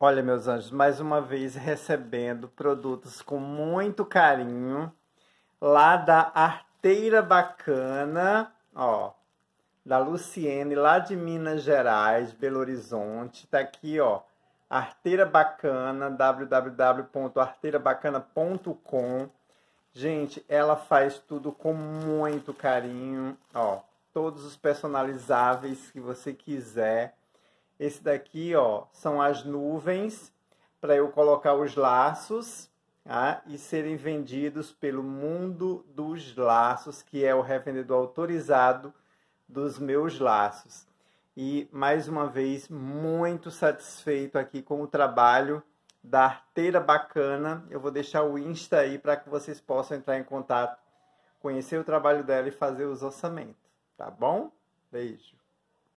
Olha, meus anjos, mais uma vez recebendo produtos com muito carinho lá da Arteira Bacana, ó, da Luciene, lá de Minas Gerais, Belo Horizonte. Tá aqui, ó, Arteira Bacana, www.arteirabacana.com. Gente, ela faz tudo com muito carinho, ó, todos os personalizáveis que você quiser esse daqui, ó, são as nuvens para eu colocar os laços tá? e serem vendidos pelo mundo dos laços, que é o revendedor autorizado dos meus laços. E mais uma vez, muito satisfeito aqui com o trabalho da Arteira Bacana. Eu vou deixar o Insta aí para que vocês possam entrar em contato, conhecer o trabalho dela e fazer os orçamentos. Tá bom? Beijo.